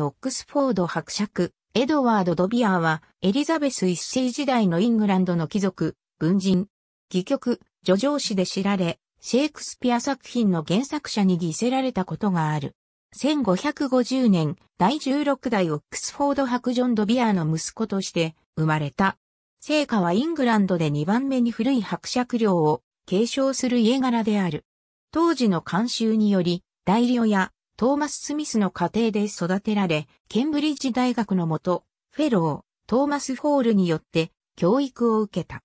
オックスフォード伯爵、エドワード・ドビアーは、エリザベス一世時代のイングランドの貴族、文人、戯曲、叙情詩で知られ、シェイクスピア作品の原作者に偽せられたことがある。1550年、第16代オックスフォード伯ジョン・ドビアーの息子として生まれた。聖火はイングランドで2番目に古い伯爵領を継承する家柄である。当時の慣習により、代領やトーマス・スミスの家庭で育てられ、ケンブリッジ大学のもと、フェロー、トーマス・ホールによって教育を受けた。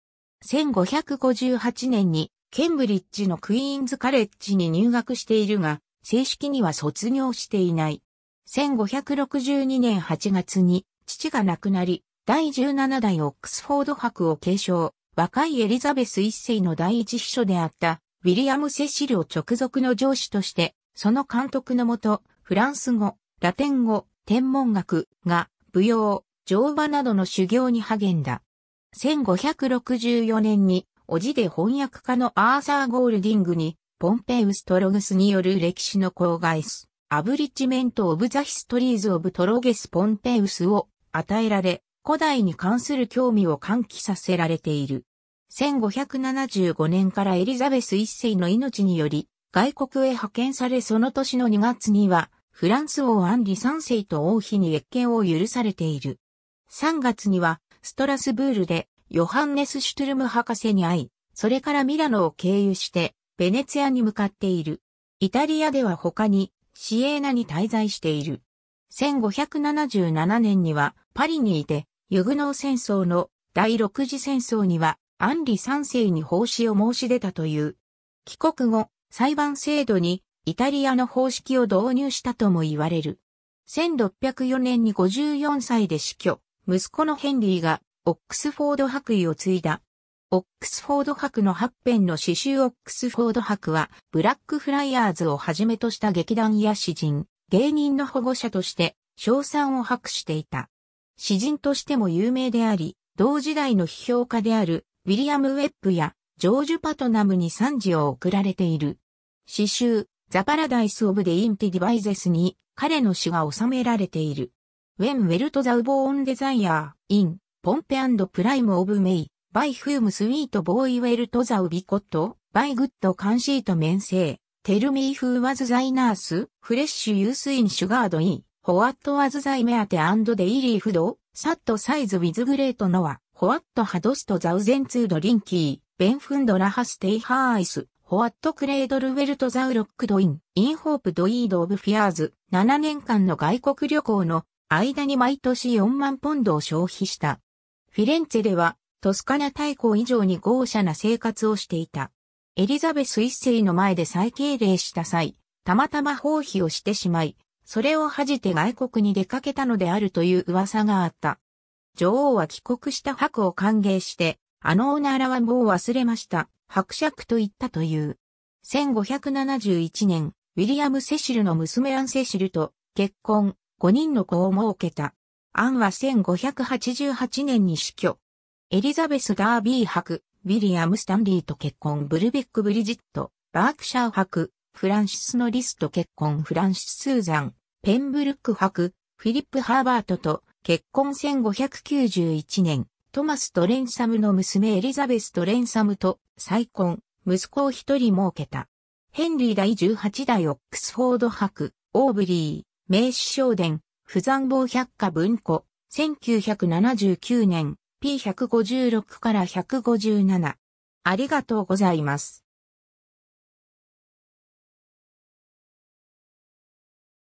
1558年にケンブリッジのクイーンズカレッジに入学しているが、正式には卒業していない。1562年8月に父が亡くなり、第17代オックスフォード博を継承、若いエリザベス一世の第一秘書であった、ウィリアム・セシルを直属の上司としてその監督のもと、フランス語、ラテン語、天文学、が、舞踊、乗馬などの修行に励んだ。1564年に、おじで翻訳家のアーサー・ゴールディングに、ポンペウス・トログスによる歴史の公害ス、アブリッジメント・オブ・ザ・ヒストリーズ・オブ・トロゲス・ポンペウスを与えられ、古代に関する興味を喚起させられている。1575年からエリザベス一世の命により、外国へ派遣されその年の2月には、フランス王アンリ3世と王妃に越権を許されている。3月には、ストラスブールで、ヨハンネス・シュトゥルム博士に会い、それからミラノを経由して、ベネツィアに向かっている。イタリアでは他に、シエーナに滞在している。1577年には、パリにいて、ユグノー戦争の第6次戦争には、アンリ3世に奉仕を申し出たという。帰国後、裁判制度にイタリアの方式を導入したとも言われる。1604年に54歳で死去、息子のヘンリーがオックスフォード博位を継いだ。オックスフォード博の発編の詩集オックスフォード博は、ブラックフライヤーズをはじめとした劇団や詩人、芸人の保護者として、称賛を博していた。詩人としても有名であり、同時代の批評家である、ウィリアム・ウェップや、ジョージュ・パトナムに賛辞を送られている。詩集、ザ・パラダイス・オブ・デ・インティ・ディバイゼスに彼の詩が収められている。ウェン・ウェルト・ザ・ウボーン・デザイヤー、イン、ポンペ・アンド・プライム・オブ・メイ、バイ・フーム・スウィート・ボーイ・ウェルト・ザ・ウビコット、バイ・グッド・カンシート・メンセイ、テル・ミー・フー・ワズ・ザ・イ・ナース、フレッシュ・ユース・イン・シュガード・イン、ホワット・ワズ・ザ・イ・メアテ・アンド・デ・イ・リーフド、サット・サイズ・ウィズ・グレート・ノア、ホワット・ハドスト・ザ・ウゼン・ツード・リンキー、ベンフンドラハステイハーイス、ホワットクレードルウェルトザウロックドイン、インホープドイードオブフィアーズ、7年間の外国旅行の間に毎年4万ポンドを消費した。フィレンツェでは、トスカナ大公以上に豪奢な生活をしていた。エリザベス一世の前で再敬礼した際、たまたま放棄をしてしまい、それを恥じて外国に出かけたのであるという噂があった。女王は帰国した白を歓迎して、あのおならはもう忘れました。伯爵と言ったという。1571年、ウィリアム・セシルの娘アン・セシルと結婚、5人の子を設けた。アンは1588年に死去。エリザベス・ダービー伯、ウィリアム・スタンリーと結婚、ブルベック・ブリジット、バークシャー伯、フランシス・ノリスと結婚、フランシス・スーザン、ペンブルック伯、フィリップ・ハーバートと結婚1591年。トマス・トレンサムの娘エリザベス・トレンサムと再婚、息子を一人設けた。ヘンリー第18代オックスフォード博、オーブリー、名刺商伝、不残坊百科文庫、1979年、P156 から157。ありがとうございます。